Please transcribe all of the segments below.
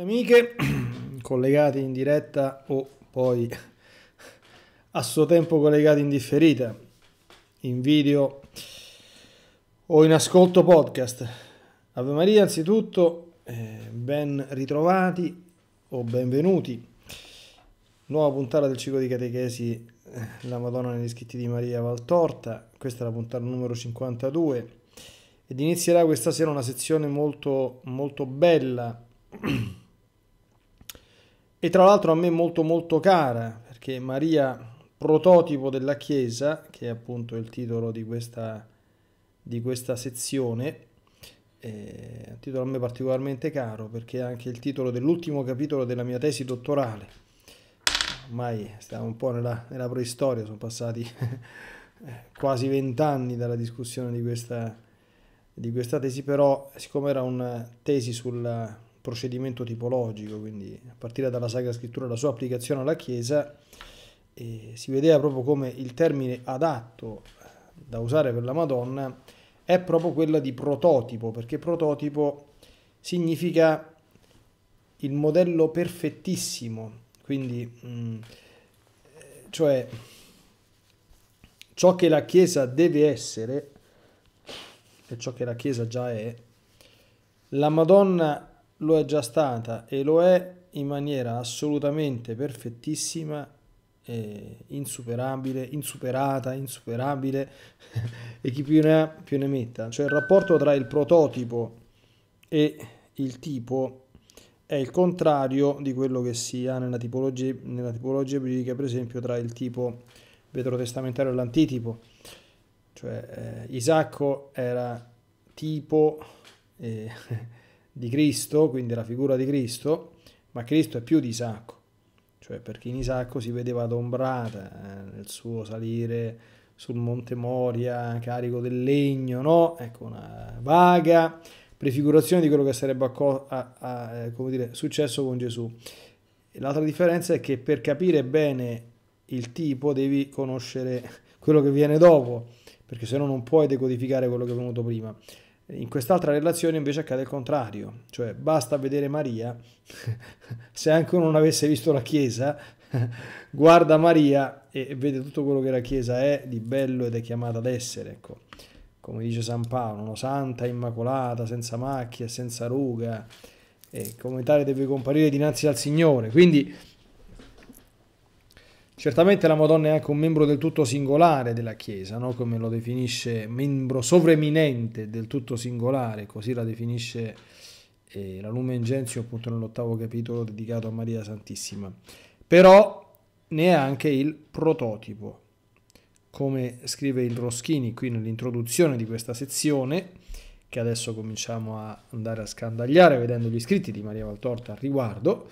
Amiche, collegate in diretta o poi a suo tempo collegate in differita, in video o in ascolto podcast. Ave Maria, anzitutto, eh, ben ritrovati o benvenuti. Nuova puntata del ciclo di catechesi eh, La Madonna negli scritti di Maria Valtorta. Questa è la puntata numero 52 ed inizierà questa sera una sezione molto, molto bella e tra l'altro a me molto molto cara perché Maria prototipo della Chiesa, che è appunto il titolo di questa, di questa sezione, è eh, un titolo a me particolarmente caro perché è anche il titolo dell'ultimo capitolo della mia tesi dottorale. Ormai stiamo un po' nella, nella preistoria, sono passati eh, quasi vent'anni dalla discussione di questa, di questa tesi, però siccome era una tesi sulla procedimento tipologico, quindi a partire dalla Sacra Scrittura e la sua applicazione alla Chiesa, eh, si vedeva proprio come il termine adatto eh, da usare per la Madonna è proprio quella di prototipo, perché prototipo significa il modello perfettissimo, quindi mh, mm, eh, cioè ciò che la Chiesa deve essere e ciò che la Chiesa già è, la Madonna lo è già stata e lo è in maniera assolutamente perfettissima insuperabile, insuperata, insuperabile e chi più ne ha più ne metta. Cioè il rapporto tra il prototipo e il tipo è il contrario di quello che si ha nella tipologia, nella tipologia biblica, per esempio, tra il tipo vetrotestamentario e l'antitipo. Cioè eh, Isacco era tipo... Eh, di Cristo, quindi la figura di Cristo, ma Cristo è più di Isacco, cioè perché in Isacco si vedeva adombrata eh, nel suo salire sul monte Moria, carico del legno, no? Ecco, una vaga prefigurazione di quello che sarebbe a, a, a, eh, dire, successo con Gesù. L'altra differenza è che per capire bene il tipo devi conoscere quello che viene dopo, perché se no non puoi decodificare quello che è venuto prima. In quest'altra relazione invece accade il contrario, cioè basta vedere Maria, se anche uno non avesse visto la Chiesa, guarda Maria e vede tutto quello che la Chiesa è di bello ed è chiamata ad essere, ecco. come dice San Paolo, no? santa, immacolata, senza macchia, senza ruga, e come tale deve comparire dinanzi al Signore. Quindi Certamente la Madonna è anche un membro del tutto singolare della Chiesa, no? come lo definisce, membro sovreminente del tutto singolare, così la definisce eh, la Lumen Gentium appunto nell'ottavo capitolo dedicato a Maria Santissima. Però ne è anche il prototipo, come scrive il Roschini qui nell'introduzione di questa sezione, che adesso cominciamo a andare a scandagliare vedendo gli scritti di Maria Valtorta al riguardo.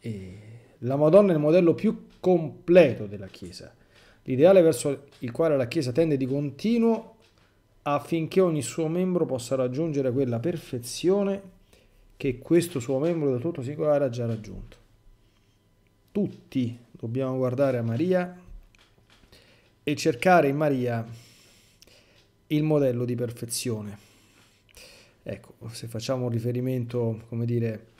E la Madonna è il modello più completo della Chiesa, l'ideale verso il quale la Chiesa tende di continuo affinché ogni suo membro possa raggiungere quella perfezione che questo suo membro da tutto singolare ha già raggiunto. Tutti dobbiamo guardare a Maria e cercare in Maria il modello di perfezione. Ecco, se facciamo un riferimento, come dire,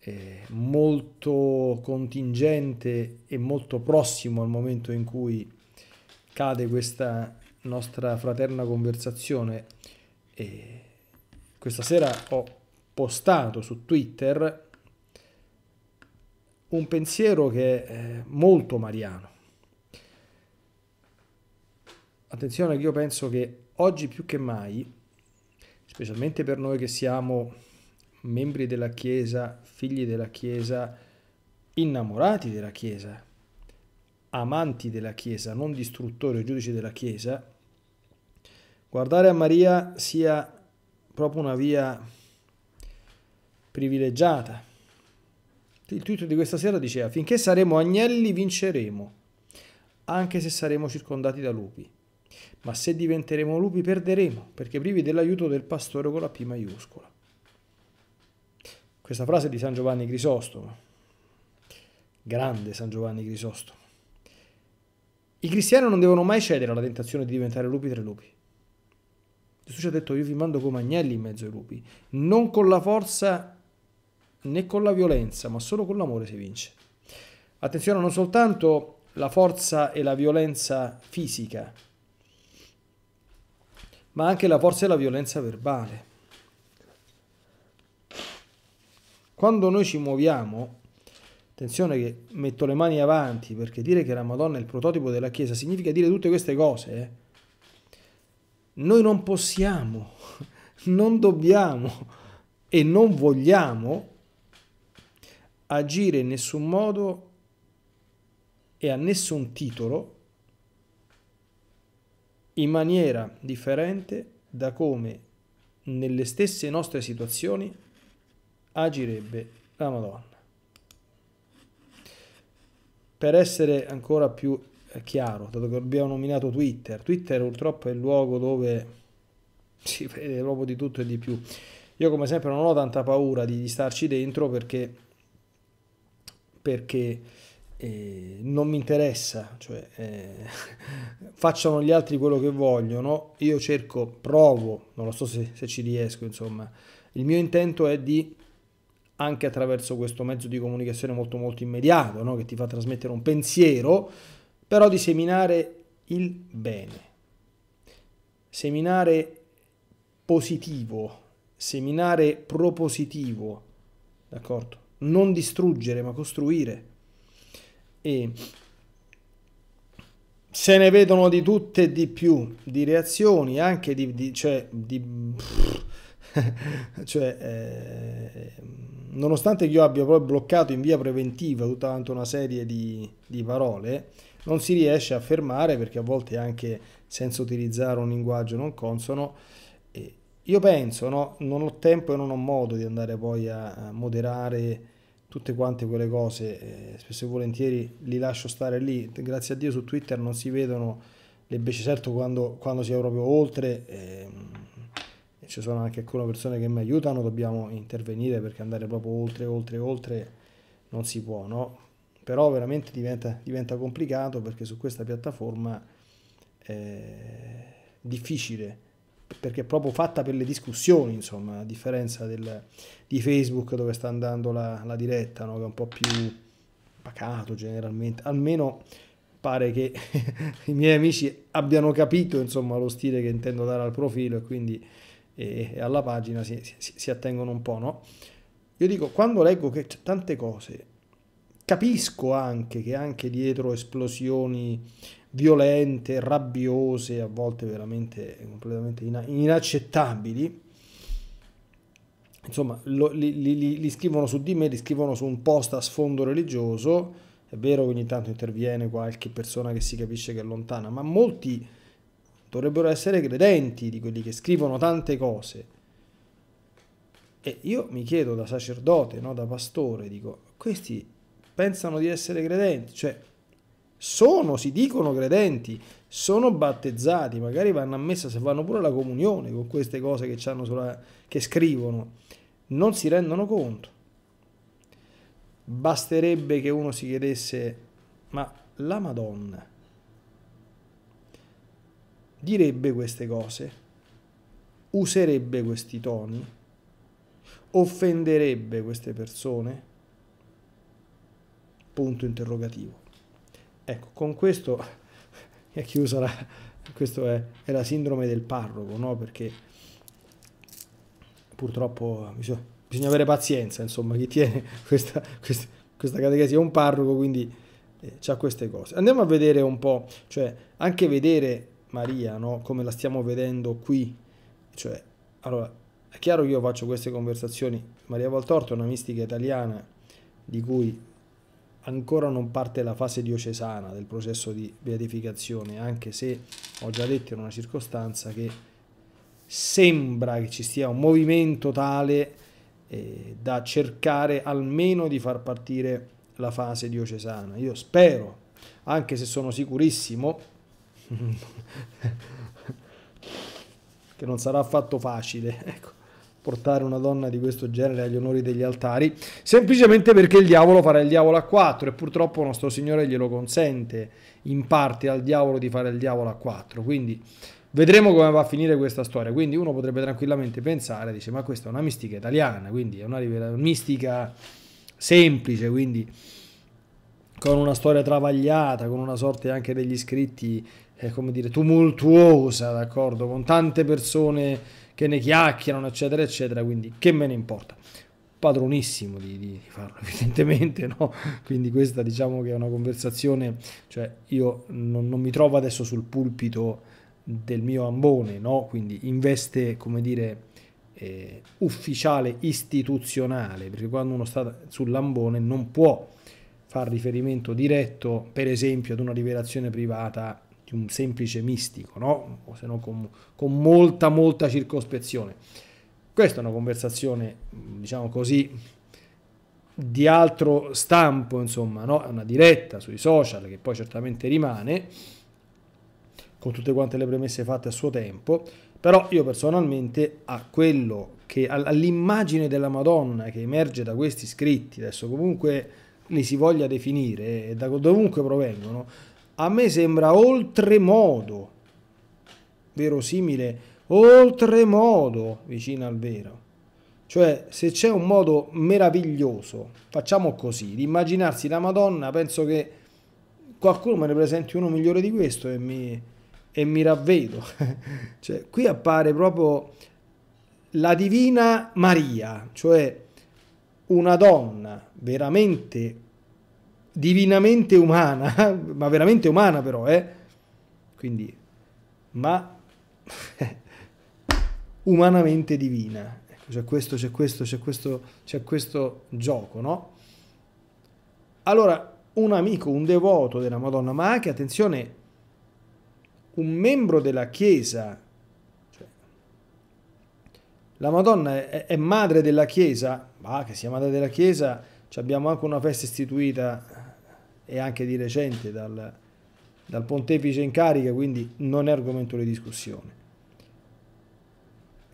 eh, molto contingente e molto prossimo al momento in cui cade questa nostra fraterna conversazione. E questa sera ho postato su Twitter un pensiero che è eh, molto mariano. Attenzione, io penso che oggi più che mai, specialmente per noi che siamo membri della Chiesa, figli della Chiesa, innamorati della Chiesa, amanti della Chiesa, non distruttori o giudici della Chiesa, guardare a Maria sia proprio una via privilegiata. Il tweet di questa sera diceva, finché saremo agnelli vinceremo, anche se saremo circondati da lupi. Ma se diventeremo lupi perderemo, perché privi dell'aiuto del pastore con la P maiuscola. Questa frase è di San Giovanni Crisostomo, grande San Giovanni Crisostomo. I cristiani non devono mai cedere alla tentazione di diventare lupi tra lupi. Gesù ci ha detto io vi mando come agnelli in mezzo ai lupi, non con la forza né con la violenza, ma solo con l'amore si vince. Attenzione non soltanto la forza e la violenza fisica, ma anche la forza e la violenza verbale. Quando noi ci muoviamo, attenzione che metto le mani avanti perché dire che la Madonna è il prototipo della Chiesa significa dire tutte queste cose. Eh? Noi non possiamo, non dobbiamo e non vogliamo agire in nessun modo e a nessun titolo in maniera differente da come nelle stesse nostre situazioni agirebbe la Madonna. Per essere ancora più eh, chiaro, dato che abbiamo nominato Twitter, Twitter purtroppo è il luogo dove si vede proprio di tutto e di più. Io come sempre non ho tanta paura di, di starci dentro perché, perché eh, non mi interessa, cioè eh, facciano gli altri quello che vogliono, io cerco, provo, non lo so se, se ci riesco, insomma, il mio intento è di anche attraverso questo mezzo di comunicazione molto molto immediato, no? che ti fa trasmettere un pensiero, però di seminare il bene, seminare positivo, seminare propositivo, d'accordo? Non distruggere ma costruire. E se ne vedono di tutte e di più, di reazioni, anche di, di, cioè, di pff, cioè, eh, nonostante io abbia poi bloccato in via preventiva tutta una serie di, di parole, non si riesce a fermare perché a volte anche senza utilizzare un linguaggio non consono. Eh, io penso, no? non ho tempo e non ho modo di andare poi a, moderare tutte quante quelle cose, eh, spesso e volentieri li lascio stare lì, grazie a Dio su Twitter non si vedono le becce, certo quando, quando si è proprio oltre... Eh, ci sono anche alcune persone che mi aiutano, dobbiamo intervenire perché andare proprio oltre, oltre, oltre non si può, no? Però veramente diventa, diventa complicato perché su questa piattaforma è eh, difficile, perché è proprio fatta per le discussioni, insomma, a differenza del, di Facebook dove sta andando la, la diretta, no? che è un po' più pacato generalmente, almeno pare che i miei amici abbiano capito insomma lo stile che intendo dare al profilo e quindi e, e alla pagina si, si, si, attengono un po', no? Io dico, quando leggo che tante cose, capisco anche che anche dietro esplosioni violente, rabbiose, a volte veramente completamente inaccettabili. Insomma, lo, li, li, li, scrivono su di me, li scrivono su un post a sfondo religioso. È vero che ogni tanto interviene qualche persona che si capisce che è lontana, ma molti dovrebbero essere credenti di quelli che scrivono tante cose. E io mi chiedo da sacerdote, no, da pastore, dico, questi pensano di essere credenti, cioè sono, si dicono credenti, sono battezzati, magari vanno a messa se vanno pure alla comunione con queste cose che, sulla, che scrivono, non si rendono conto. Basterebbe che uno si chiedesse, ma la Madonna, direbbe queste cose, userebbe questi toni, offenderebbe queste persone? Punto interrogativo. Ecco, con questo è chiusa la, è, è la sindrome del parroco, no? Perché purtroppo bisogna, bisogna avere pazienza, insomma, chi tiene questa, questa, questa catechesi è un parroco, quindi eh, ha queste cose. Andiamo a vedere un po', cioè anche vedere Maria, no? come la stiamo vedendo qui, cioè, allora, è chiaro che io faccio queste conversazioni, Maria Valtorta è una mistica italiana di cui ancora non parte la fase diocesana del processo di beatificazione, anche se ho già detto in una circostanza che sembra che ci sia un movimento tale eh, da cercare almeno di far partire la fase diocesana. Io spero, anche se sono sicurissimo che non sarà affatto facile, ecco portare una donna di questo genere agli onori degli altari, semplicemente perché il diavolo farà il diavolo a quattro e purtroppo nostro Signore glielo consente in parte al diavolo di fare il diavolo a quattro, quindi vedremo come va a finire questa storia, quindi uno potrebbe tranquillamente pensare, dice ma questa è una mistica italiana, quindi è una mistica semplice, quindi con una storia travagliata, con una sorte anche degli scritti eh, come dire, tumultuosa, d'accordo, con tante persone che ne chiacchierano, eccetera, eccetera, quindi che me ne importa. Padronissimo di, di farlo, evidentemente, no? Quindi questa diciamo che è una conversazione, cioè io non, non mi trovo adesso sul pulpito del mio ambone, no? Quindi in veste, come dire, eh, ufficiale istituzionale, perché quando uno sta sull'ambone non può far riferimento diretto, per esempio, ad una rivelazione privata di un semplice mistico, no? o se no con, con molta, molta circospezione. Questa è una conversazione, diciamo così, di altro stampo, insomma, no? una diretta sui social che poi certamente rimane, con tutte quante le premesse fatte a suo tempo, però io personalmente a quello che, all'immagine della Madonna che emerge da questi scritti, adesso comunque li si voglia definire, da dovunque provengono, a me sembra oltremodo verosimile, oltremodo vicino al vero. Cioè, se c'è un modo meraviglioso, facciamo così, di immaginarsi la Madonna, penso che qualcuno me ne presenti uno migliore di questo e mi, e mi ravvedo. cioè, qui appare proprio la divina Maria, cioè una donna veramente divinamente umana, ma veramente umana però, eh? Quindi, ma umanamente divina. Ecco, c'è questo, c'è questo, c'è questo, c'è questo gioco, no? Allora, un amico, un devoto della Madonna, ma anche, attenzione, un membro della Chiesa, cioè, la Madonna è, madre della Chiesa, ma che sia madre della Chiesa, abbiamo anche una festa istituita e anche di recente dal, dal pontefice in carica, quindi non è argomento di discussione.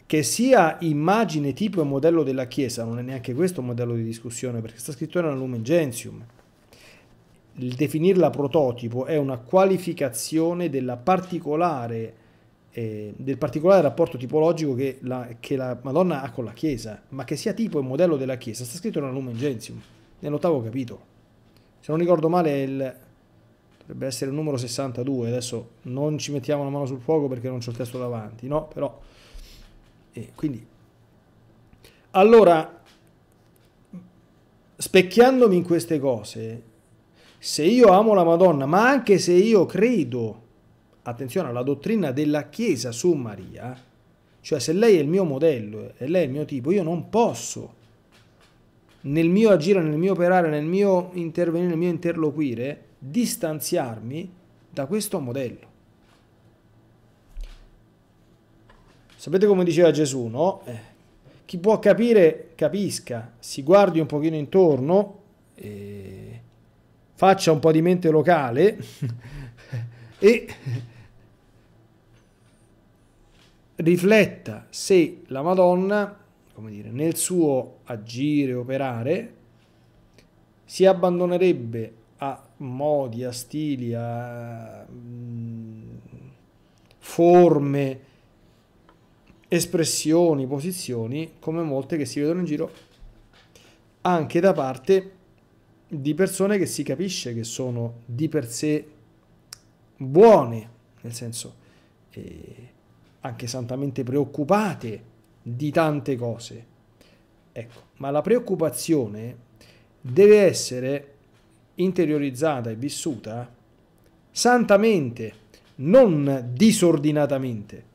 Che sia immagine, tipo e modello della Chiesa, non è neanche questo un modello di discussione, perché sta scritto nella Lumen Gentium. Il definirla prototipo è una qualificazione particolare, eh, del particolare rapporto tipologico che la, che la, Madonna ha con la Chiesa, ma che sia tipo e modello della Chiesa, sta scritto nella Lumen Gentium, nell'ottavo capitolo se non ricordo male il, dovrebbe essere il numero 62, adesso non ci mettiamo la mano sul fuoco perché non c'ho il testo davanti, no? Però, eh, quindi, allora, specchiandomi in queste cose, se io amo la Madonna, ma anche se io credo, attenzione, alla dottrina della Chiesa su Maria, cioè se lei è il mio modello e lei è il mio tipo, io non posso nel mio agire, nel mio operare, nel mio intervenire, nel mio interloquire, distanziarmi da questo modello. Sapete come diceva Gesù, no? Eh, chi può capire, capisca, si guardi un pochino intorno, eh, faccia un po' di mente locale e rifletta se la Madonna come dire, nel suo agire, operare, si abbandonerebbe a modi, a stili, a mh, mm, forme, espressioni, posizioni, come molte che si vedono in giro, anche da parte di persone che si capisce che sono di per sé buone, nel senso eh, anche santamente preoccupate di tante cose. Ecco, ma la preoccupazione deve essere interiorizzata e vissuta santamente, non disordinatamente.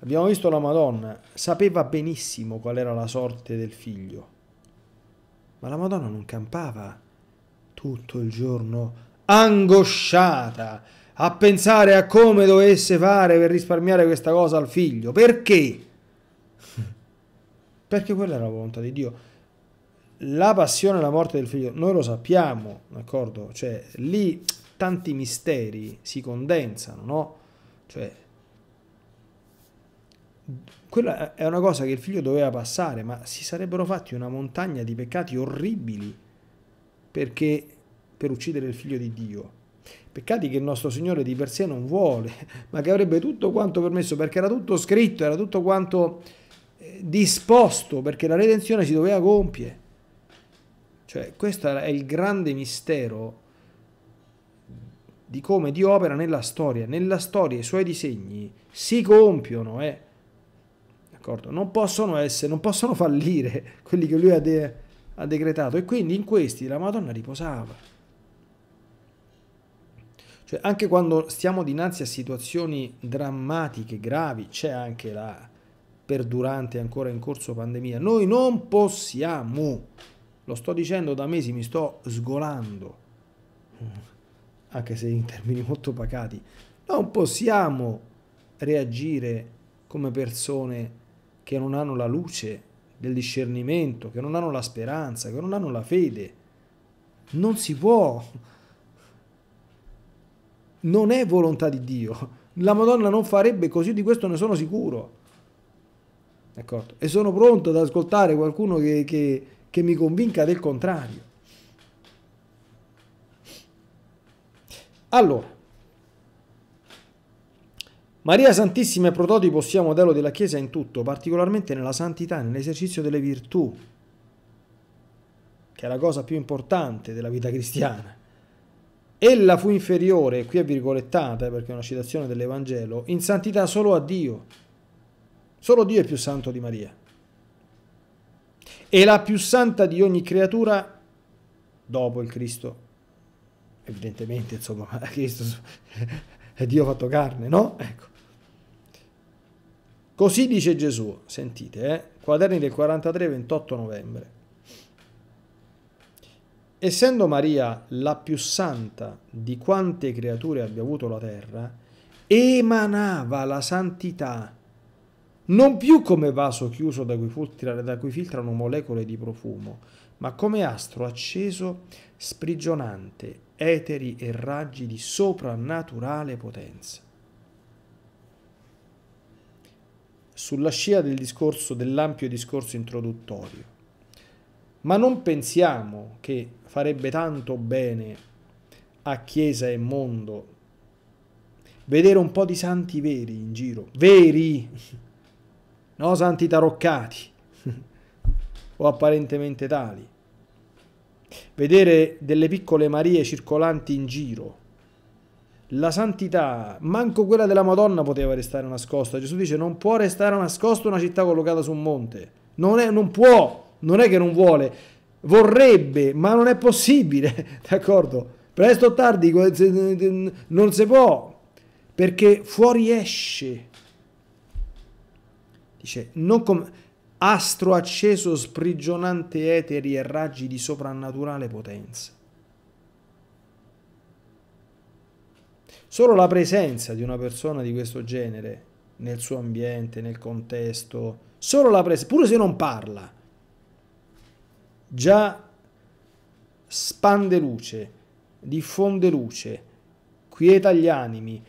Abbiamo visto la Madonna, sapeva benissimo qual era la sorte del figlio, ma la Madonna non campava tutto il giorno angosciata, a pensare a come dovesse fare per risparmiare questa cosa al figlio. Perché? Perché quella era la volontà di Dio. La passione e la morte del figlio, noi lo sappiamo, d'accordo? Cioè, lì tanti misteri si condensano, no? Cioè, quella è una cosa che il figlio doveva passare, ma si sarebbero fatti una montagna di peccati orribili perché per uccidere il figlio di Dio. Peccati che il nostro Signore di per sé non vuole, ma che avrebbe tutto quanto permesso, perché era tutto scritto, era tutto quanto eh, disposto, perché la redenzione si doveva compiere. Cioè, questo è il grande mistero di come Dio opera nella storia. Nella storia i suoi disegni si compiono, eh. D'accordo? Non possono essere, non possono fallire quelli che lui ha, de ha decretato. E quindi in questi la Madonna riposava. Cioè, anche quando stiamo dinanzi a situazioni drammatiche, gravi, c'è anche la perdurante ancora in corso pandemia, noi non possiamo, lo sto dicendo da mesi, mi sto sgolando, mm. anche se in termini molto pacati, non possiamo reagire come persone che non hanno la luce del discernimento, che non hanno la speranza, che non hanno la fede. Non si può non è volontà di Dio. La Madonna non farebbe così, di questo ne sono sicuro. D'accordo? E sono pronto ad ascoltare qualcuno che, che, che mi convinca del contrario. Allora, Maria Santissima è prototipo sia modello della Chiesa in tutto, particolarmente nella santità, nell'esercizio delle virtù, che è la cosa più importante della vita cristiana. Ella fu inferiore, qui è virgolettata perché è una citazione dell'Evangelo, in santità solo a Dio. Solo Dio è più santo di Maria. E la più santa di ogni creatura dopo il Cristo. Evidentemente, insomma, Cristo è Dio fatto carne, no? Ecco. Così dice Gesù, sentite, eh? Quaderni del 43, 28 novembre essendo Maria la più santa di quante creature abbia avuto la terra, emanava la santità, non più come vaso chiuso da cui, filtra, da cui filtrano molecole di profumo, ma come astro acceso, sprigionante, eteri e raggi di soprannaturale potenza. Sulla scia del discorso, dell'ampio discorso introduttorio, ma non pensiamo che farebbe tanto bene a Chiesa e mondo vedere un po' di santi veri in giro, veri, no santi taroccati o apparentemente tali, vedere delle piccole Marie circolanti in giro. La santità, manco quella della Madonna poteva restare nascosta. Gesù dice non può restare nascosta una città collocata su un monte. Non, è, non può, non è che non vuole, vorrebbe, ma non è possibile, d'accordo? Presto o tardi non si può, perché fuori esce. Dice, non come astro acceso sprigionante eteri e raggi di soprannaturale potenza. Solo la presenza di una persona di questo genere nel suo ambiente, nel contesto, solo la presenza, pure se non parla, già spande luce, diffonde luce, quieta gli animi,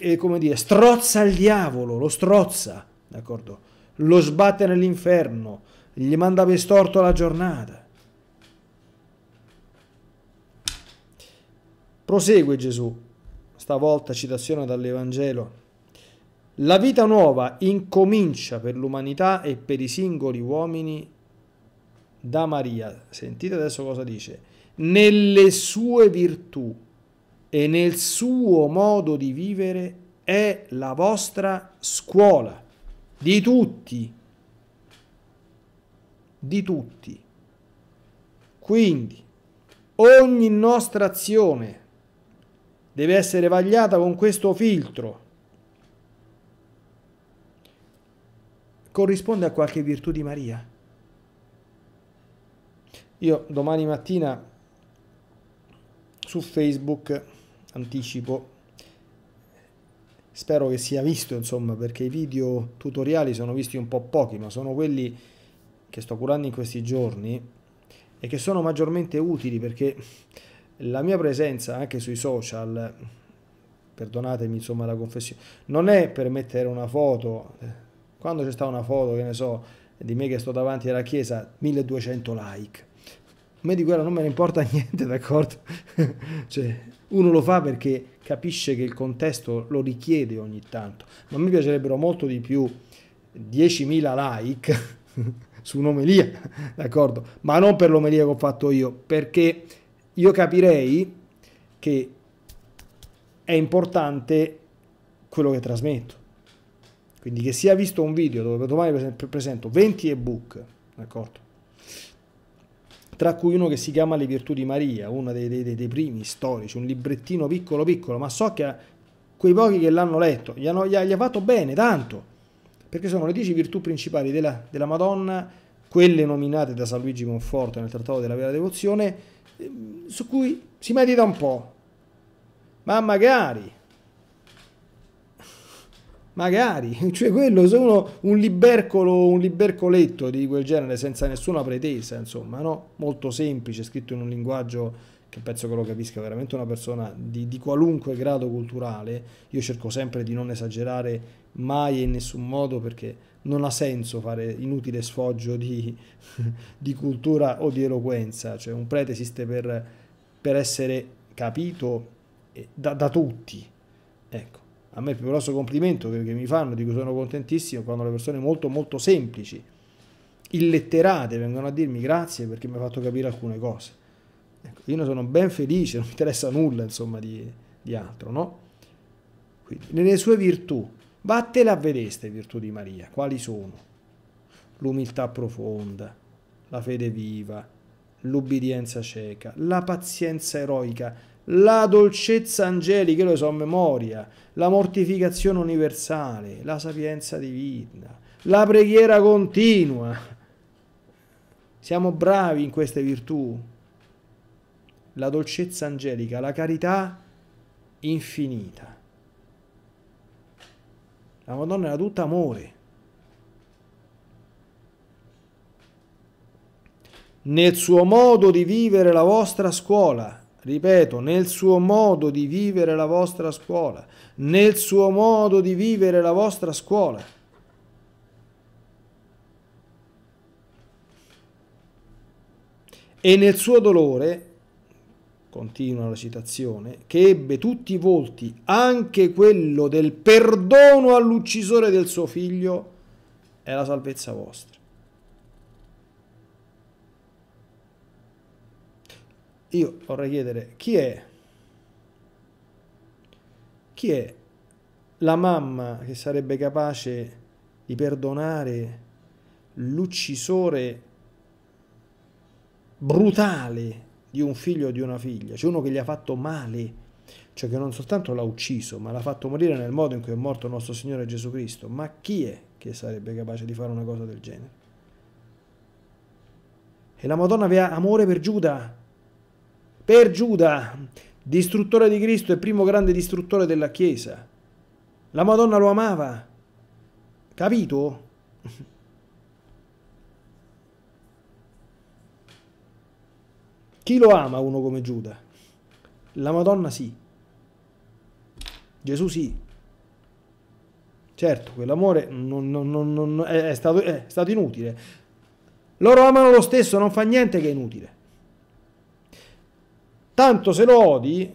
eh, come dire, strozza il diavolo, lo strozza, d'accordo? lo sbatte nell'inferno, gli manda per storto la giornata. Prosegue Gesù, stavolta citazione dall'Evangelo. La vita nuova incomincia per l'umanità e per i singoli uomini da Maria. Sentite adesso cosa dice. Nelle sue virtù e nel suo modo di vivere è la vostra scuola, di tutti, di tutti. Quindi ogni nostra azione deve essere vagliata con questo filtro. Corrisponde a qualche virtù di Maria? Io domani mattina su Facebook anticipo spero che sia visto insomma perché i video tutoriali sono visti un po' pochi ma sono quelli che sto curando in questi giorni e che sono maggiormente utili perché la mia presenza anche sui social perdonatemi insomma la confessione non è per mettere una foto quando c'è stata una foto che ne so di me che sto davanti alla chiesa 1200 like me di guerra non me ne importa niente, d'accordo? cioè, uno lo fa perché capisce che il contesto lo richiede ogni tanto, ma mi piacerebbero molto di più 10.000 like su un'omelia, d'accordo? Ma non per l'omelia che ho fatto io, perché io capirei che è importante quello che trasmetto. Quindi che sia visto un video dove domani presento 20 ebook, d'accordo? tra cui uno che si chiama Le virtù di Maria, uno dei, dei, dei primi storici, un librettino piccolo piccolo, ma so che quei pochi che l'hanno letto gli, hanno, gli, ha, gli ha fatto bene, tanto, perché sono le dieci virtù principali della, della Madonna, quelle nominate da San Luigi Monforte nel Trattato della Vera Devozione, ehm, su cui si medita un po', ma magari magari, cioè quello sono un libercolo, un libercoletto di quel genere senza nessuna pretesa, insomma, no? Molto semplice, scritto in un linguaggio che penso che lo capisca veramente una persona di, di qualunque grado culturale. Io cerco sempre di non esagerare mai e in nessun modo perché non ha senso fare inutile sfoggio di, di cultura o di eloquenza, cioè un prete esiste per, per essere capito da, da tutti, ecco a me il più grosso complimento che, che mi fanno, di cui sono contentissimo, quando le persone molto molto semplici, illetterate, vengono a dirmi grazie perché mi ha fatto capire alcune cose. Ecco, io ne sono ben felice, non mi interessa nulla insomma di, di altro, no? Quindi, nelle sue virtù, vattene a vedere queste virtù di Maria, quali sono? L'umiltà profonda, la fede viva, l'ubbidienza cieca, la pazienza eroica, la dolcezza angelica, io lo so a memoria, la mortificazione universale, la sapienza divina, la preghiera continua. Siamo bravi in queste virtù. La dolcezza angelica, la carità infinita. La Madonna era tutta amore. Nel suo modo di vivere la vostra scuola, ripeto, nel suo modo di vivere la vostra scuola, nel suo modo di vivere la vostra scuola. E nel suo dolore, continua la citazione, che ebbe tutti i volti, anche quello del perdono all'uccisore del suo figlio, è la salvezza vostra. io vorrei chiedere chi è, chi è la mamma che sarebbe capace di perdonare l'uccisore brutale di un figlio o di una figlia, cioè uno che gli ha fatto male, cioè che non soltanto l'ha ucciso, ma l'ha fatto morire nel modo in cui è morto il nostro Signore Gesù Cristo. Ma chi è che sarebbe capace di fare una cosa del genere? E la Madonna aveva amore per Giuda, per Giuda, distruttore di Cristo e primo grande distruttore della Chiesa. La Madonna lo amava. Capito? Chi lo ama uno come Giuda? La Madonna sì. Gesù sì. Certo, quell'amore non, non, non, è, stato, è stato inutile. Loro amano lo stesso, non fa niente che è inutile. Tanto se lo odi,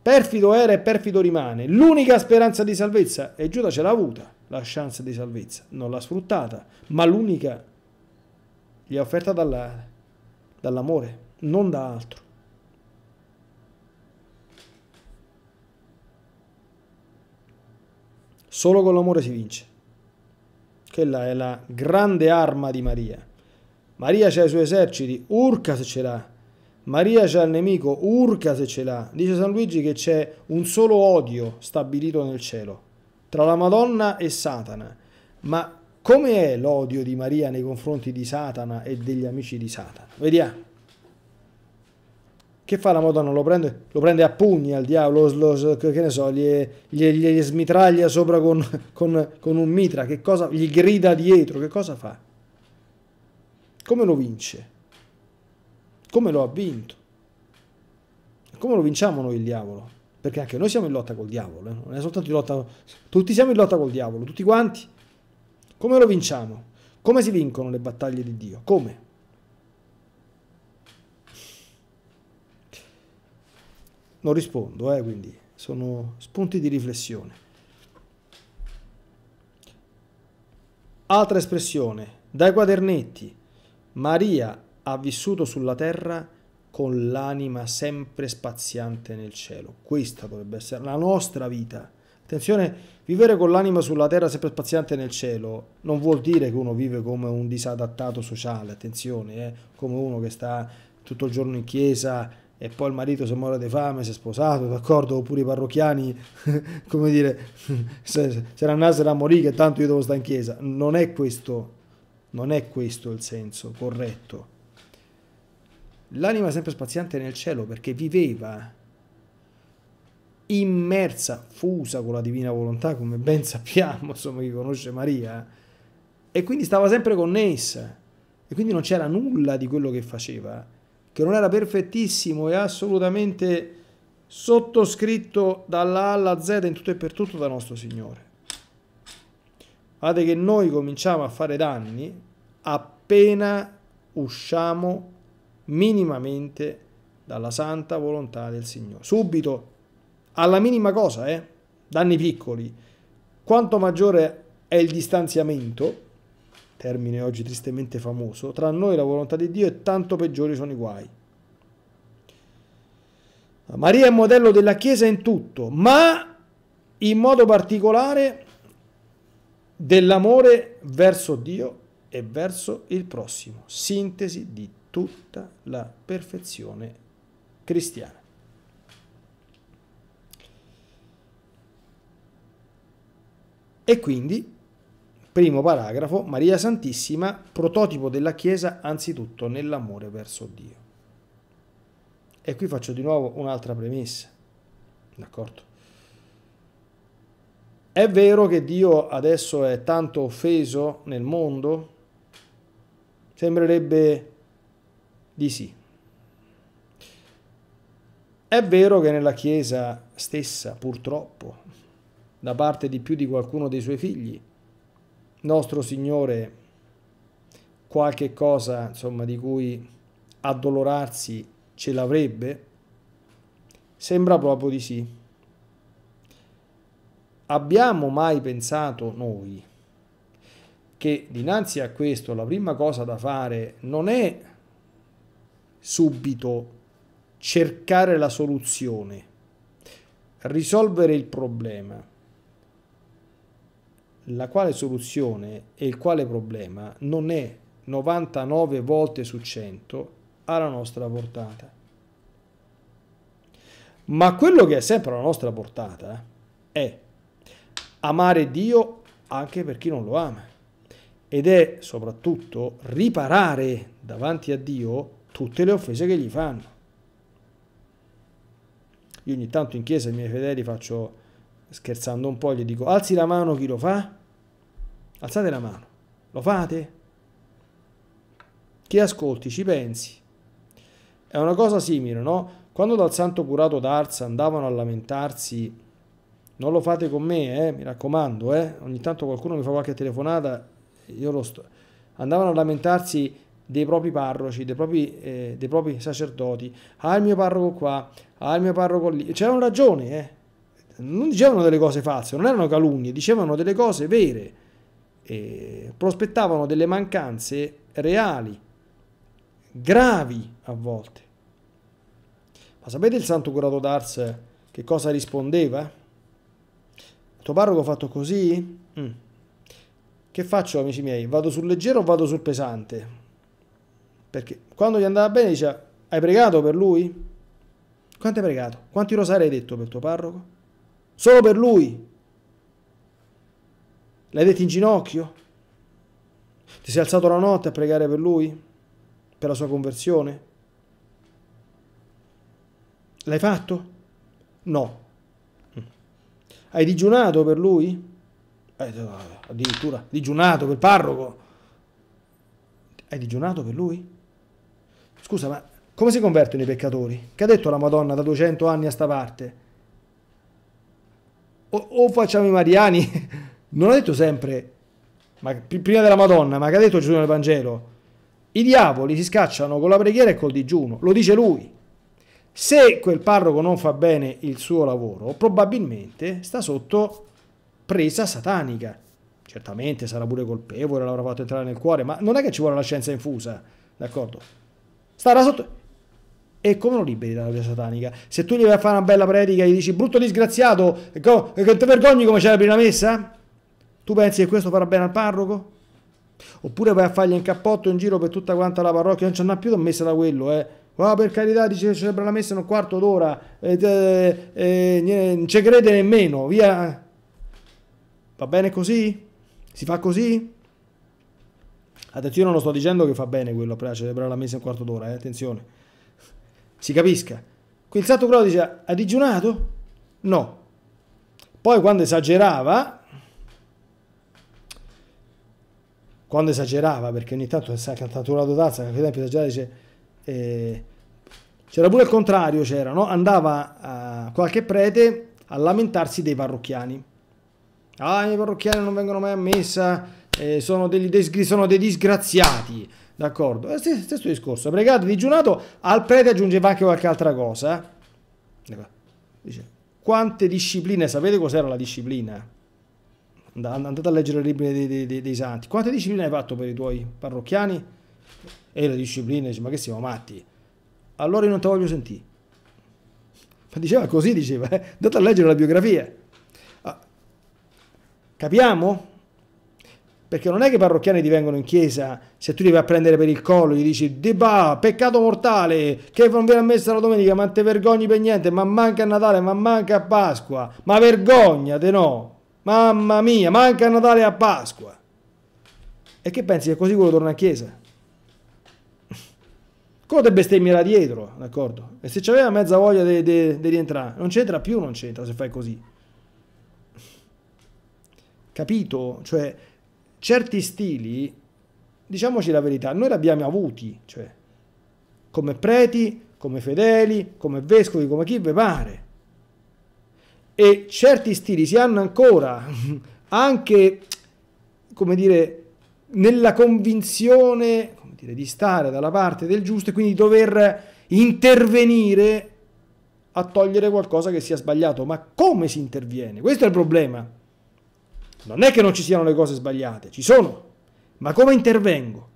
perfido era e perfido rimane. L'unica speranza di salvezza, e Giuda ce l'ha avuta, la chance di salvezza, non l'ha sfruttata, ma l'unica gli è offerta dalla, dall'amore, non da altro. Solo con l'amore si vince. Quella è la grande arma di Maria. Maria c'ha i suoi eserciti, Urca se ce l'ha, Maria c'ha il nemico urca se ce l'ha. Dice San Luigi che c'è un solo odio stabilito nel cielo, tra la Madonna e Satana. Ma come è l'odio di Maria nei confronti di Satana e degli amici di Satana? Vediamo. Che fa la Madonna? Lo prende, lo prende a pugni al diavolo, lo, lo, che ne so, gli, gli, gli smitraglia sopra con, con, con un mitra, che cosa, gli grida dietro, che cosa fa? Come lo vince? come lo ha vinto. come lo vinciamo noi il diavolo? Perché anche noi siamo in lotta col diavolo, eh? non è soltanto in lotta, tutti siamo in lotta col diavolo, tutti quanti. Come lo vinciamo? Come si vincono le battaglie di Dio? Come? Non rispondo, eh, quindi sono spunti di riflessione. Altra espressione, dai quadernetti, Maria ha vissuto sulla terra con l'anima sempre spaziante nel cielo. Questa dovrebbe essere la nostra vita. Attenzione, vivere con l'anima sulla terra sempre spaziante nel cielo non vuol dire che uno vive come un disadattato sociale, attenzione, eh? come uno che sta tutto il giorno in chiesa e poi il marito se muore di fame, si è sposato, d'accordo? Oppure i parrocchiani, come dire, se, se la nasce la morì che tanto io devo stare in chiesa. Non è questo, non è questo il senso corretto l'anima sempre spaziante nel cielo perché viveva immersa, fusa con la divina volontà, come ben sappiamo, insomma, chi conosce Maria, eh. e quindi stava sempre connessa, e quindi non c'era nulla di quello che faceva, che non era perfettissimo e assolutamente sottoscritto dalla A alla Z in tutto e per tutto da nostro Signore. Guardate che noi cominciamo a fare danni appena usciamo minimamente dalla santa volontà del Signore. Subito, alla minima cosa, eh? danni piccoli, quanto maggiore è il distanziamento, termine oggi tristemente famoso, tra noi e la volontà di Dio e tanto peggiori sono i guai. Maria è modello della Chiesa in tutto, ma in modo particolare dell'amore verso Dio e verso il prossimo. Sintesi di tutta la perfezione cristiana. E quindi, primo paragrafo, Maria Santissima, prototipo della Chiesa anzitutto nell'amore verso Dio. E qui faccio di nuovo un'altra premessa, d'accordo? È vero che Dio adesso è tanto offeso nel mondo? Sembrerebbe di sì. È vero che nella Chiesa stessa, purtroppo, da parte di più di qualcuno dei suoi figli, nostro Signore qualche cosa insomma, di cui addolorarsi ce l'avrebbe? Sembra proprio di sì. Abbiamo mai pensato noi che dinanzi a questo la prima cosa da fare non è subito cercare la soluzione, risolvere il problema. La quale soluzione e il quale problema non è 99 volte su 100 alla nostra portata. Ma quello che è sempre alla nostra portata è amare Dio anche per chi non lo ama ed è soprattutto riparare davanti a Dio tutte le offese che gli fanno. Io ogni tanto in chiesa i miei fedeli faccio, scherzando un po', gli dico, alzi la mano chi lo fa? Alzate la mano. Lo fate? Chi ascolti ci pensi. È una cosa simile, no? Quando dal santo curato d'Arsa andavano a lamentarsi, non lo fate con me, eh, mi raccomando, eh, ogni tanto qualcuno mi fa qualche telefonata, io lo sto... Andavano a lamentarsi dei propri parroci, dei propri, eh, dei propri sacerdoti, ah il mio parroco qua, ah il mio parroco lì, c'erano ragioni, eh. non dicevano delle cose false, non erano calunnie, dicevano delle cose vere, eh, prospettavano delle mancanze reali, gravi a volte. Ma sapete il santo curato d'Ars eh, che cosa rispondeva? Il tuo parroco ha fatto così? Mm. Che faccio amici miei? Vado sul leggero o vado sul pesante? Perché quando gli andava bene diceva, hai pregato per lui? Quanto hai pregato? Quanti rosari hai detto per il tuo parroco? Solo per lui? L'hai detto in ginocchio? Ti sei alzato la notte a pregare per lui? Per la sua conversione? L'hai fatto? No. Mm. Hai digiunato per lui? Eh, addirittura digiunato per il parroco? Hai digiunato per lui? Scusa, ma come si convertono i peccatori? Che ha detto la Madonna da 200 anni a sta parte? O, o facciamo i mariani? Non ha detto sempre, ma, prima della Madonna, ma che ha detto Gesù nel Vangelo? I diavoli si scacciano con la preghiera e col digiuno, lo dice lui. Se quel parroco non fa bene il suo lavoro, probabilmente sta sotto presa satanica. Certamente sarà pure colpevole, l'avrà fatto entrare nel cuore, ma non è che ci vuole la scienza infusa, d'accordo? starà sotto... E come lo liberi dalla via satanica? Se tu gli vai a fare una bella predica e gli dici brutto disgraziato, che ti vergogni come celebri la messa? Tu pensi che questo farà bene al parroco? Oppure vai a fargli un cappotto in giro per tutta quanta la parrocchia, non c'è n'ha più da messa da quello, eh. Oh, per carità, dice che celebra la messa in un quarto d'ora, eh, eh, eh, non ci crede nemmeno, via. Va bene così? Si fa così? Attenzione, non sto dicendo che fa bene quello a celebrare la messa in quarto d'ora, eh? attenzione. Si capisca. Qui il santo Claudio dice, ha digiunato? No. Poi quando esagerava, quando esagerava, perché ogni tanto si è catturato tazza, per esempio esagerava, dice... Eh, c'era pure il contrario, c'era, no? andava uh, qualche prete a lamentarsi dei parrocchiani. Ah, i parrocchiani non vengono mai a messa, eh, sono, degli sono dei disgraziati. D'accordo? Eh, stesso, discorso. Pregato, digiunato, al prete aggiungeva anche qualche altra cosa. Eh? Dice, quante discipline, sapete cos'era la disciplina? Andate a leggere le libri dei, dei, dei, santi. Quante discipline hai fatto per i tuoi parrocchiani? E la disciplina dice, ma che siamo matti? Allora io non ti voglio sentire. Ma diceva così, diceva, eh? andate a leggere la biografia. Ah. Capiamo? perché non è che i parrocchiani ti vengono in chiesa, se tu li vai a prendere per il collo, gli dici Debà, peccato mortale, che non viene a messa la domenica, ma te vergogni per niente, ma manca a Natale, ma manca a Pasqua, ma vergognate no, mamma mia, manca a Natale e a Pasqua. E che pensi che così quello torna a chiesa? Quello te bestemmia là dietro, d'accordo? E se c'aveva mezza voglia di rientrare, non c'entra più, non c'entra se fai così. Capito? Cioè certi stili, diciamoci la verità, noi li abbiamo avuti, cioè, come preti, come fedeli, come vescovi, come chi ve pare. E certi stili si hanno ancora, anche, come dire, nella convinzione come dire, di stare dalla parte del giusto e quindi dover intervenire a togliere qualcosa che sia sbagliato. Ma come si interviene? Questo è il problema. Non è che non ci siano le cose sbagliate, ci sono. Ma come intervengo?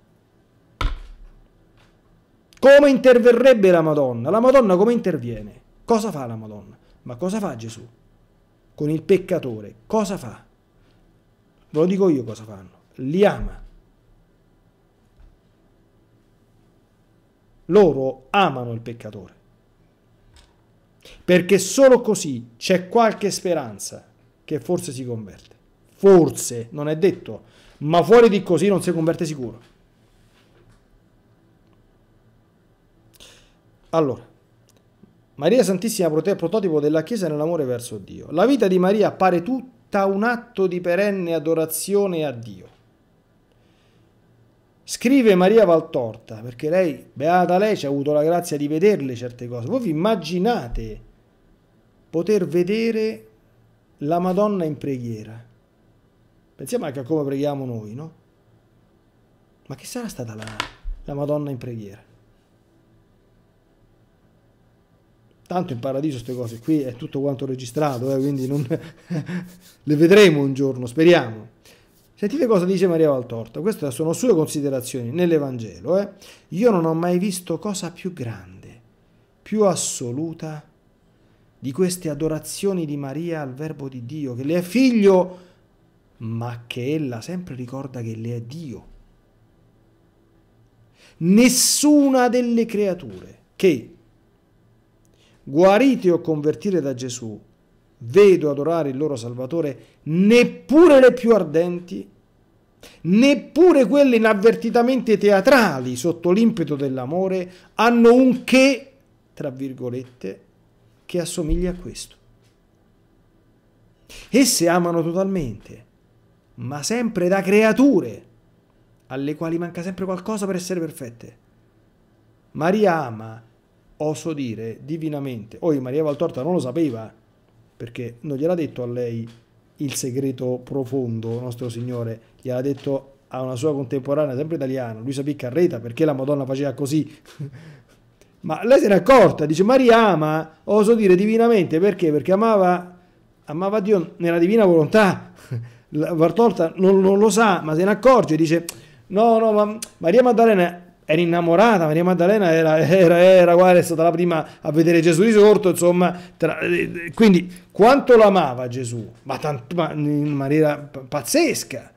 Come interverrebbe la Madonna? La Madonna come interviene? Cosa fa la Madonna? Ma cosa fa Gesù? Con il peccatore, cosa fa? Ve lo dico io cosa fanno. Li ama. Loro amano il peccatore. Perché solo così c'è qualche speranza che forse si converte. Forse, non è detto. Ma fuori di così non si converte sicuro. Allora, Maria Santissima prototipo della Chiesa nell'amore verso Dio. La vita di Maria appare tutta un atto di perenne adorazione a Dio. Scrive Maria Valtorta, perché lei, beata lei, ci ha avuto la grazia di vederle certe cose. Voi vi immaginate poter vedere la Madonna in preghiera? Pensiamo anche a come preghiamo noi, no? Ma che sarà stata la, la Madonna in preghiera? Tanto in paradiso queste cose, qui è tutto quanto registrato, eh, quindi non... le vedremo un giorno, speriamo. Sentite cosa dice Maria Valtorta, queste sono sue considerazioni nell'Evangelo. Eh? Io non ho mai visto cosa più grande, più assoluta di queste adorazioni di Maria al Verbo di Dio, che le è figlio ma che ella sempre ricorda che lei è Dio. Nessuna delle creature che, guarite o convertite da Gesù, vedo adorare il loro Salvatore, neppure le più ardenti, neppure quelle inavvertitamente teatrali sotto l'impeto dell'amore, hanno un che, tra virgolette, che assomiglia a questo. Esse amano totalmente ma sempre da creature alle quali manca sempre qualcosa per essere perfette. Maria ama, oso dire, divinamente. Poi Maria Valtorta non lo sapeva, perché non gliel'ha detto a lei il segreto profondo, nostro Signore, gliel'ha detto a una sua contemporanea, sempre italiana, Luisa Piccarreta, perché la Madonna faceva così. Ma lei se n'è accorta, dice Maria ama, oso dire divinamente, perché? Perché amava, amava Dio nella divina volontà. Vartolta non, non, lo sa, ma se ne accorge, e dice no, no, ma Maria Maddalena era innamorata, Maria Maddalena era, era, era guarda, è stata la prima a vedere Gesù risorto, insomma, tra, eh, eh, quindi quanto lo amava Gesù, ma, tanto, ma in maniera pazzesca,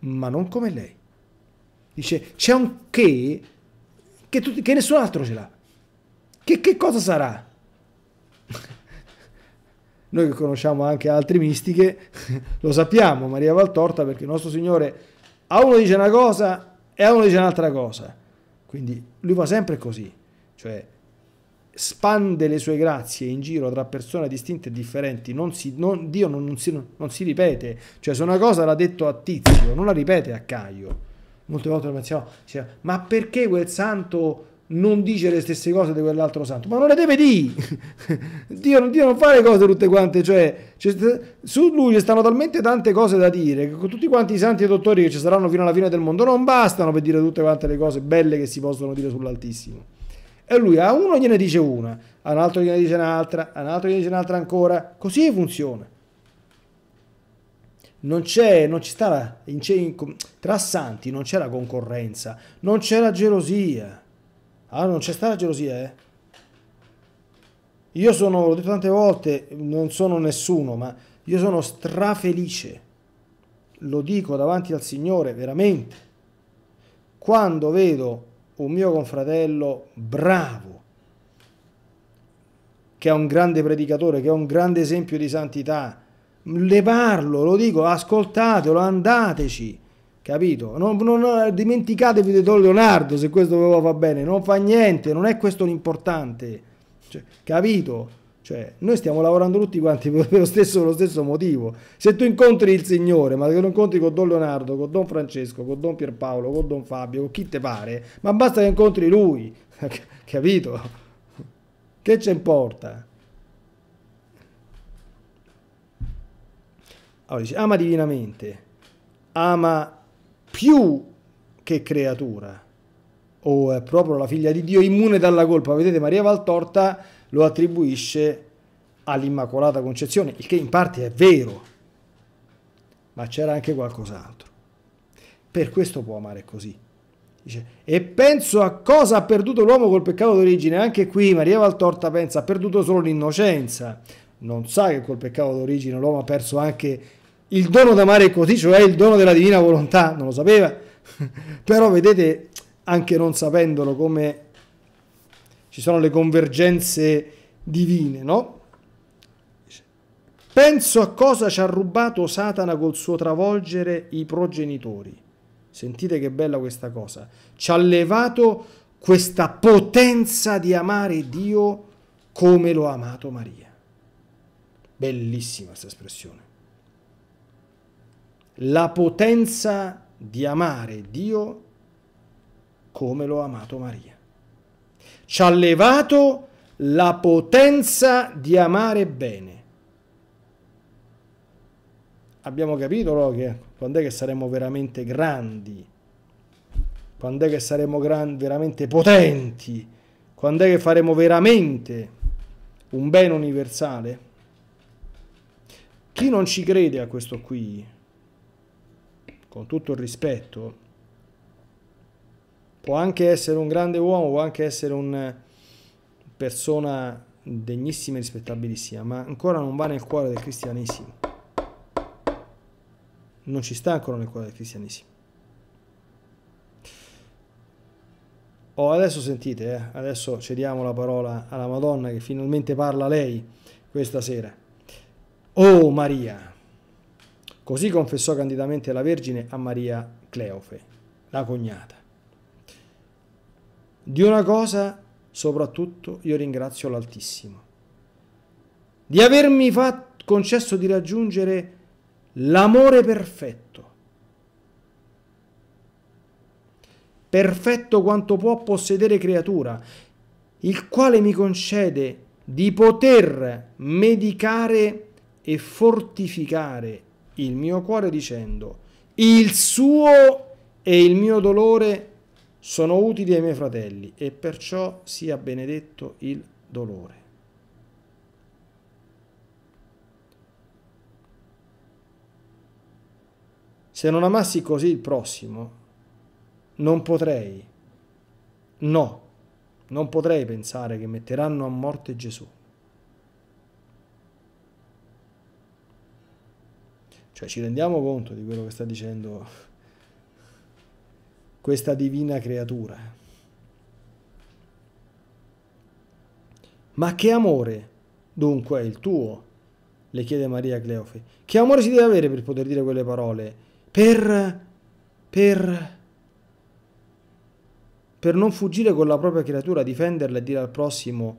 ma non come lei. Dice, c'è un che che, tu, che nessun altro ce l'ha. Che, che cosa sarà? Noi che conosciamo anche altre mistiche, lo sappiamo, Maria Valtorta, perché il nostro Signore a uno dice una cosa e a uno dice un'altra cosa. Quindi lui fa sempre così, cioè spande le sue grazie in giro tra persone distinte e differenti. Non si, non, Dio non, non, si, non si ripete, cioè se una cosa l'ha detto a Tizio, non la ripete a Caio. Molte volte lo pensiamo, cioè, ma perché quel santo non dice le stesse cose di quell'altro santo, ma non le deve dire. Dio, Dio non fa le cose tutte quante, cioè su lui ci stanno talmente tante cose da dire che con tutti quanti i santi e dottori che ci saranno fino alla fine del mondo non bastano per dire tutte quante le cose belle che si possono dire sull'Altissimo. E lui a uno gliene dice una, a un altro gliene dice un'altra, a un altro gliene dice un'altra ancora, così funziona. Non, c'è, non ci sta la, in, in, tra santi non c'è la concorrenza, non c'è la gelosia allora ah, non c'è stata gelosia, eh. Io sono, l'ho detto tante volte, non sono nessuno, ma io sono strafelice. Lo dico davanti al Signore, veramente. Quando vedo un mio confratello bravo, che è un grande predicatore, che è un grande esempio di santità, le parlo, lo dico, ascoltatelo, andateci capito? Non, non, eh, dimenticatevi di Don Leonardo se questo ve lo fa bene, non fa niente, non è questo l'importante, cioè, capito? Cioè, noi stiamo lavorando tutti quanti per lo stesso, lo stesso, motivo. Se tu incontri il Signore, ma che lo incontri con Don Leonardo, con Don Francesco, con Don Pierpaolo, con Don Fabio, con chi te pare, ma basta che incontri lui, capito? Che ci importa? Allora dice, ama divinamente, ama più che creatura, o è proprio la figlia di Dio immune dalla colpa. Vedete, Maria Valtorta lo attribuisce all'Immacolata Concezione, il che in parte è vero, ma c'era anche qualcos'altro. Per questo può amare così. Dice, e penso a cosa ha perduto l'uomo col peccato d'origine. Anche qui Maria Valtorta pensa ha perduto solo l'innocenza. Non sa che col peccato d'origine l'uomo ha perso anche il dono d'amare così, cioè il dono della divina volontà, non lo sapeva, però vedete anche non sapendolo come ci sono le convergenze divine, no? Penso a cosa ci ha rubato Satana col suo travolgere i progenitori. Sentite che bella questa cosa. Ci ha levato questa potenza di amare Dio come lo ha amato Maria. Bellissima questa espressione la potenza di amare Dio come lo ha amato Maria. Ci ha levato la potenza di amare bene. Abbiamo capito no, che eh? quando è che saremo veramente grandi, quando è che saremo gran, veramente potenti, quando è che faremo veramente un bene universale. Chi non ci crede a questo qui con tutto il rispetto, può anche essere un grande uomo, può anche essere una eh, persona degnissima e rispettabilissima, ma ancora non va nel cuore del cristianesimo. Non ci sta ancora nel cuore del cristianesimo. Oh, adesso sentite, eh, adesso cediamo la parola alla Madonna che finalmente parla lei questa sera. Oh Maria! Così confessò candidamente la Vergine a Maria Cleofe, la cognata. Di una cosa soprattutto io ringrazio l'Altissimo, di avermi fatto, concesso di raggiungere l'amore perfetto, perfetto quanto può possedere creatura, il quale mi concede di poter medicare e fortificare il mio cuore dicendo, il suo e il mio dolore sono utili ai miei fratelli e perciò sia benedetto il dolore. Se non amassi così il prossimo, non potrei, no, non potrei pensare che metteranno a morte Gesù. Cioè ci rendiamo conto di quello che sta dicendo questa divina creatura. Ma che amore dunque è il tuo? le chiede Maria Cleofe. Che amore si deve avere per poter dire quelle parole? Per... per... per non fuggire con la propria creatura, difenderla e dire al prossimo,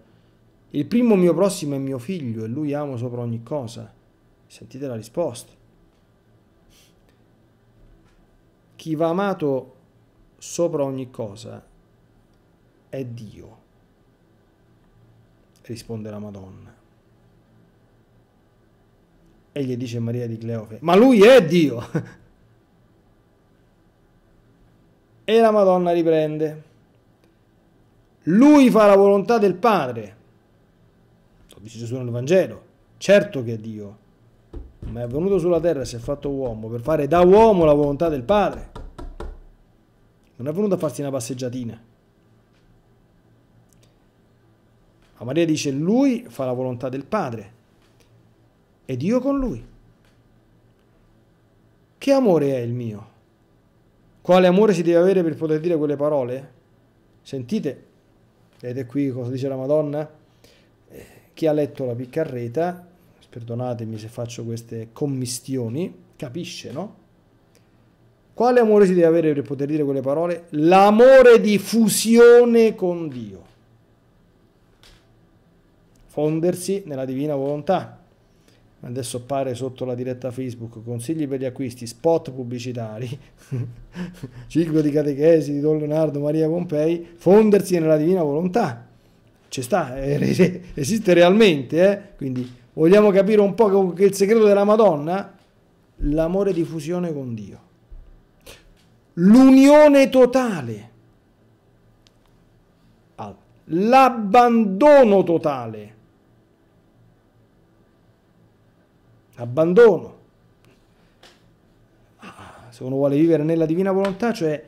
il primo mio prossimo è mio figlio e lui amo sopra ogni cosa. Sentite la risposta. chi va amato sopra ogni cosa è Dio, risponde la Madonna. E gli dice Maria di Cleofe, ma lui è Dio! e la Madonna riprende, lui fa la volontà del Padre. Lo dice Gesù nel Vangelo, certo che è Dio, ma è venuto sulla terra e si è fatto uomo per fare da uomo la volontà del Padre non è venuto a farsi una passeggiatina. Ma Maria dice, lui fa la volontà del Padre ed io con lui. Che amore è il mio? Quale amore si deve avere per poter dire quelle parole? Sentite, ed è qui cosa dice la Madonna? Eh, chi ha letto la piccarreta, perdonatemi se faccio queste commistioni, capisce, no? Quale amore si deve avere per poter dire quelle parole? L'amore di fusione con Dio. Fondersi nella divina volontà. Adesso appare sotto la diretta Facebook consigli per gli acquisti, spot pubblicitari, ciclo di catechesi di Don Leonardo Maria Pompei, fondersi nella divina volontà. Ci sta, eh, esiste realmente, eh? quindi vogliamo capire un po' che il segreto della Madonna? L'amore di fusione con Dio l'unione totale, l'abbandono totale. Abbandono. Ah, se uno vuole vivere nella divina volontà, cioè,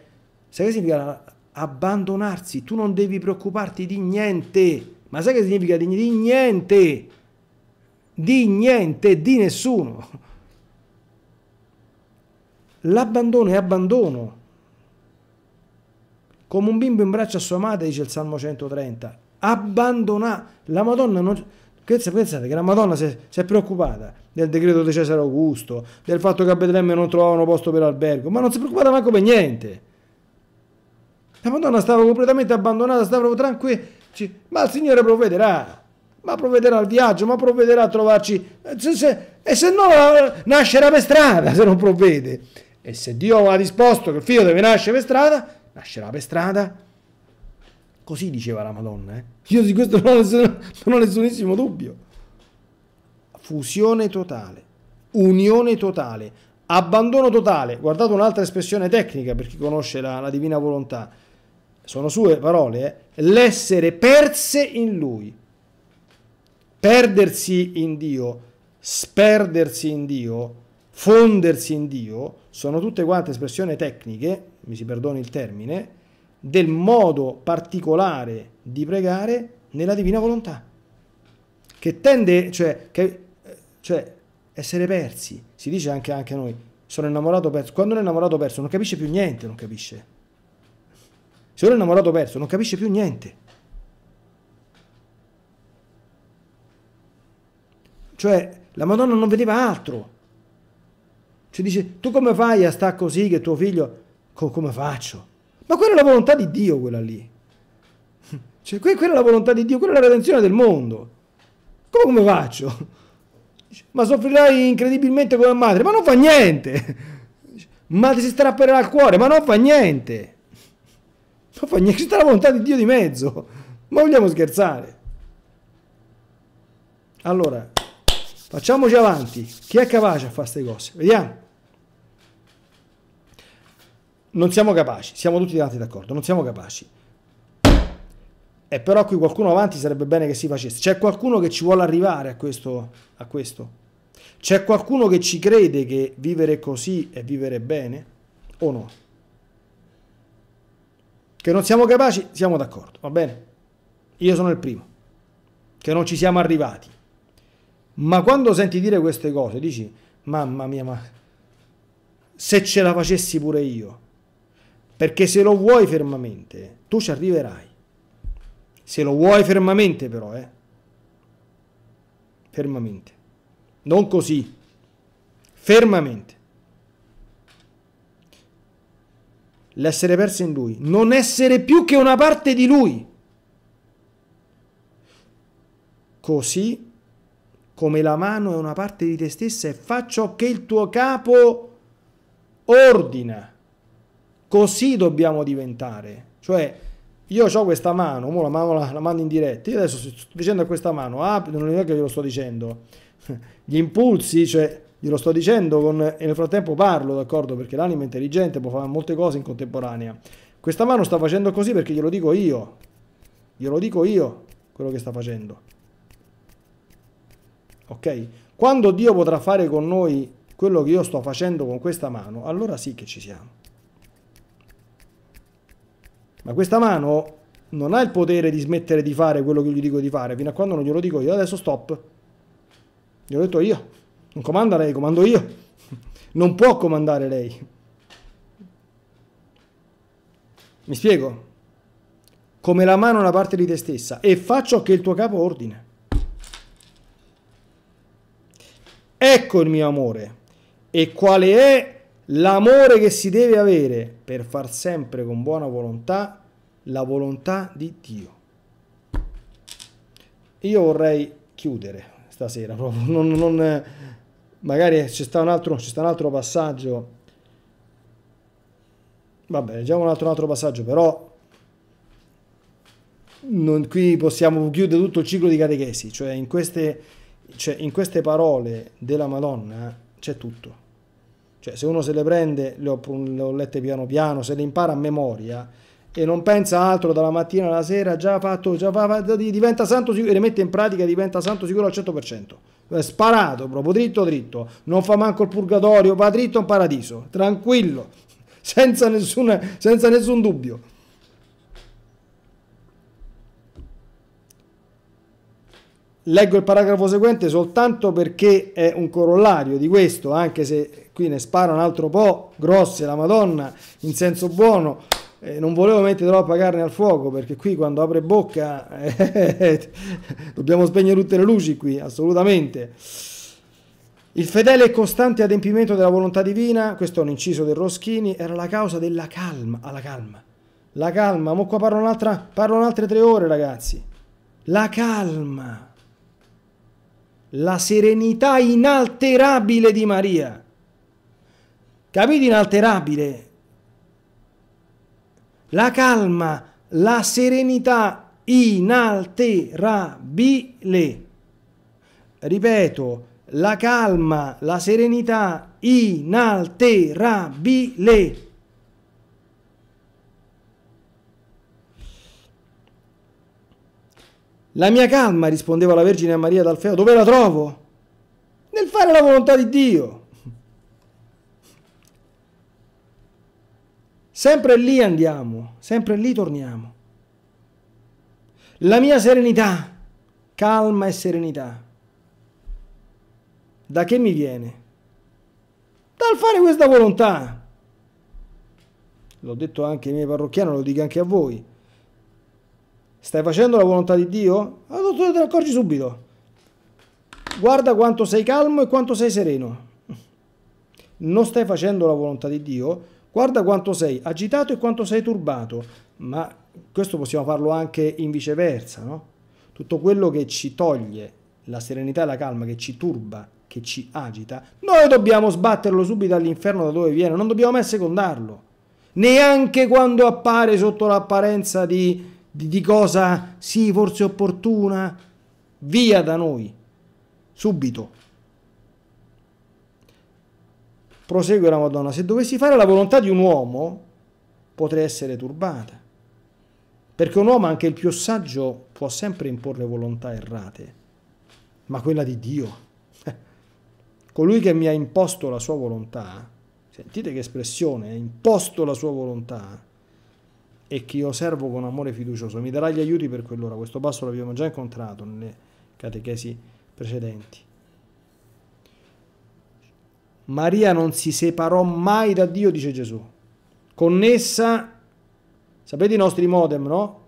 sai che significa abbandonarsi? Tu non devi preoccuparti di niente. Ma sai che significa di niente? Di niente, di nessuno. L'abbandono è abbandono. Come un bimbo in braccio a sua madre, dice il Salmo 130. Abbandonà. La Madonna non... Pensate che la Madonna si è, preoccupata del decreto di Cesare Augusto, del fatto che a Betlemme non trovavano posto per albergo, ma non si preoccupava neanche per niente. La Madonna stava completamente abbandonata, stava proprio tranquilla. Ma il Signore provvederà, ma provvederà al viaggio, ma provvederà a trovarci. Se, se, e se no eh, nascerà per strada se non provvede. E se Dio ha risposto che il figlio deve nascere per strada, nascerà per strada. Così diceva la Madonna. Eh? Io di questo non ho, nessun, non ho nessunissimo dubbio. Fusione totale, unione totale, abbandono totale. Guardate un'altra espressione tecnica per chi conosce la, la divina volontà. Sono sue parole. Eh? L'essere perse in lui. Perdersi in Dio, sperdersi in Dio fondersi in Dio, sono tutte quante espressioni tecniche, mi si perdoni il termine, del modo particolare di pregare nella divina volontà, che tende, cioè, che, cioè essere persi, si dice anche, anche a noi, sono innamorato perso, quando uno è innamorato perso non capisce più niente, non capisce. Se uno è innamorato perso non capisce più niente. Cioè, la Madonna non vedeva altro ci dice, tu come fai a stare così che tuo figlio... Co- come faccio? Ma quella è la volontà di Dio, quella lì. Cioè, que- quella è la volontà di Dio, quella è la redenzione del mondo. Come, come faccio? ma soffrirai incredibilmente come madre, ma non fa niente. ma ti si strapperà il cuore, ma non fa niente. Non fa niente, c'è la volontà di Dio di mezzo. Ma vogliamo scherzare? Allora, facciamoci avanti. Chi è capace a fare queste cose? Vediamo non siamo capaci, siamo tutti tanti d'accordo, non siamo capaci. E però qui qualcuno avanti sarebbe bene che si facesse. C'è qualcuno che ci vuole arrivare a questo? A questo? C'è qualcuno che ci crede che vivere così è vivere bene o no? Che non siamo capaci, siamo d'accordo, va bene? Io sono il primo, che non ci siamo arrivati. Ma quando senti dire queste cose dici, mamma mia, ma se ce la facessi pure io, perché se lo vuoi fermamente, tu ci arriverai. Se lo vuoi fermamente però, eh. Fermamente. Non così. Fermamente. L'essere perso in lui. Non essere più che una parte di lui. Così come la mano è una parte di te stessa e fa ciò che il tuo capo ordina. Così dobbiamo diventare. Cioè, io ho questa mano, la, mano la, la, mando in diretta, io adesso sto dicendo a questa mano, ah, non è che glielo sto dicendo, gli impulsi, cioè glielo sto dicendo con, e nel frattempo parlo, d'accordo, perché l'anima è intelligente, può fare molte cose in contemporanea. Questa mano sta facendo così perché glielo dico io, glielo dico io quello che sta facendo. Ok? Quando Dio potrà fare con noi quello che io sto facendo con questa mano, allora sì che ci siamo. Ma questa mano non ha il potere di smettere di fare quello che gli dico di fare, fino a quando non glielo dico io. Adesso stop. Glielo ho detto io. Non comanda lei, comando io. Non può comandare lei. Mi spiego? Come la mano è una parte di te stessa e faccio che il tuo capo ordine. Ecco il mio amore. E quale è l'amore che si deve avere per far sempre con buona volontà la volontà di Dio. Io vorrei chiudere stasera, proprio, non, non, magari ci sta, un altro, ci sta un altro passaggio, vabbè, leggiamo un altro, un altro passaggio, però non, qui possiamo chiudere tutto il ciclo di catechesi, cioè in queste, cioè in queste parole della Madonna c'è tutto cioè, se uno se le prende, le ho, le ho lette piano piano, se le impara a memoria e non pensa altro dalla mattina alla sera, già fatto, già fa, diventa santo sicuro, e le mette in pratica, diventa santo sicuro al 100%. Sparato proprio, dritto dritto, non fa manco il purgatorio, va dritto in paradiso, tranquillo, senza, nessuna, senza nessun dubbio. Leggo il paragrafo seguente soltanto perché è un corollario di questo, anche se qui ne spara un altro po', grosse la Madonna, in senso buono, eh, non volevo mettere troppa carne al fuoco perché qui quando apre bocca eh, dobbiamo spegnere tutte le luci qui, assolutamente. Il fedele e costante adempimento della volontà divina, questo è un inciso del Roschini, era la causa della calma, alla calma. La calma, ma qua parlo un'altra, parlo un'altre tre ore ragazzi. La calma la serenità inalterabile di Maria. Capite inalterabile? La calma, la serenità inalterabile. Ripeto, la calma, la serenità inalterabile. La mia calma, rispondeva la Vergine a Maria d'Alfeo, dove la trovo? Nel fare la volontà di Dio. Sempre lì andiamo, sempre lì torniamo. La mia serenità, calma e serenità, da che mi viene? Dal fare questa volontà. L'ho detto anche ai miei parrocchiani, lo dico anche a voi. Stai facendo la volontà di Dio? Allora ah, te ne accorgi subito. Guarda quanto sei calmo e quanto sei sereno. Non stai facendo la volontà di Dio? Guarda quanto sei agitato e quanto sei turbato. Ma questo possiamo farlo anche in viceversa, no? Tutto quello che ci toglie la serenità e la calma, che ci turba, che ci agita, noi dobbiamo sbatterlo subito all'inferno da dove viene, non dobbiamo mai secondarlo. Neanche quando appare sotto l'apparenza di di, di cosa sì, forse opportuna, via da noi, subito. Prosegue la Madonna, se dovessi fare la volontà di un uomo, potrei essere turbata, perché un uomo, anche il più saggio, può sempre imporre volontà errate, ma quella di Dio, colui che mi ha imposto la sua volontà, sentite che espressione, ha imposto la sua volontà, e che io servo con amore fiducioso. Mi darà gli aiuti per quell'ora. Questo passo l'abbiamo già incontrato nelle catechesi precedenti. Maria non si separò mai da Dio, dice Gesù. Connessa, sapete i nostri modem, no?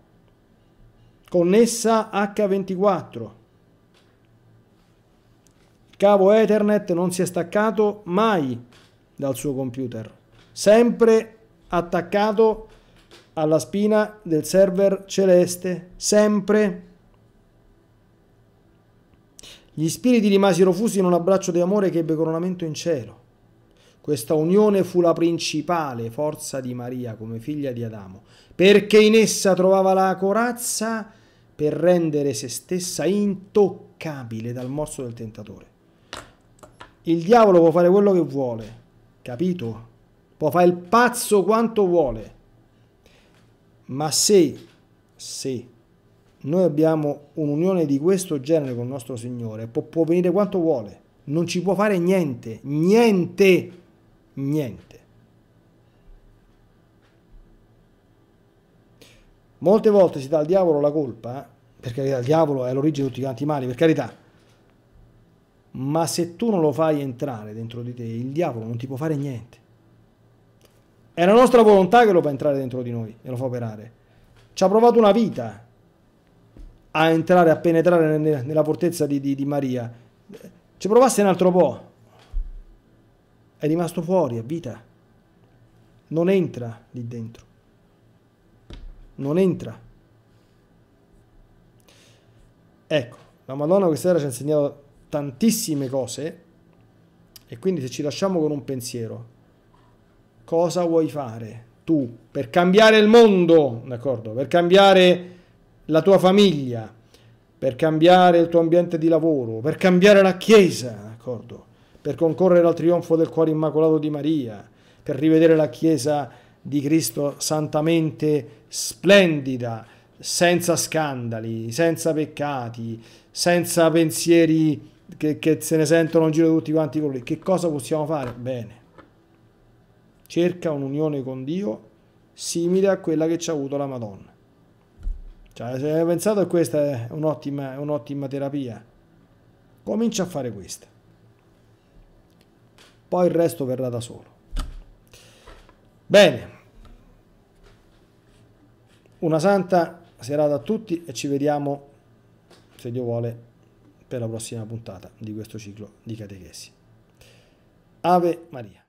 Connessa H24. Il cavo Ethernet non si è staccato mai dal suo computer, sempre attaccato alla spina del server celeste, sempre. Gli spiriti rimasero fusi in un abbraccio di amore che ebbe coronamento in cielo. Questa unione fu la principale forza di Maria come figlia di Adamo, perché in essa trovava la corazza per rendere se stessa intoccabile dal morso del tentatore. Il diavolo può fare quello che vuole, capito? Può fare il pazzo quanto vuole, ma se, se noi abbiamo un'unione di questo genere con il nostro Signore, può, può venire quanto vuole, non ci può fare niente, niente, niente. Molte volte si dà al diavolo la colpa, eh, perché il diavolo è l'origine di tutti quanti i mali, per carità. Ma se tu non lo fai entrare dentro di te, il diavolo non ti può fare niente. È la nostra volontà che lo fa entrare dentro di noi e lo fa operare. Ci ha provato una vita a entrare, a penetrare nella fortezza di, di, di Maria. Ci provasse un altro po'. È rimasto fuori, è vita. Non entra lì dentro. Non entra. Ecco, la Madonna questa sera ci ha insegnato tantissime cose e quindi se ci lasciamo con un pensiero, cosa vuoi fare tu per cambiare il mondo, d'accordo? Per cambiare la tua famiglia, per cambiare il tuo ambiente di lavoro, per cambiare la Chiesa, d'accordo? Per concorrere al trionfo del cuore immacolato di Maria, per rivedere la Chiesa di Cristo santamente splendida, senza scandali, senza peccati, senza pensieri che, che se ne sentono in giro tutti quanti colori. Che cosa possiamo fare? Bene cerca un'unione con Dio simile a quella che ci ha avuto la Madonna. Cioè, se hai pensato che questa è un'ottima, un'ottima terapia, comincia a fare questa. Poi il resto verrà da solo. Bene. Una santa serata a tutti e ci vediamo, se Dio vuole, per la prossima puntata di questo ciclo di catechesi. Ave Maria.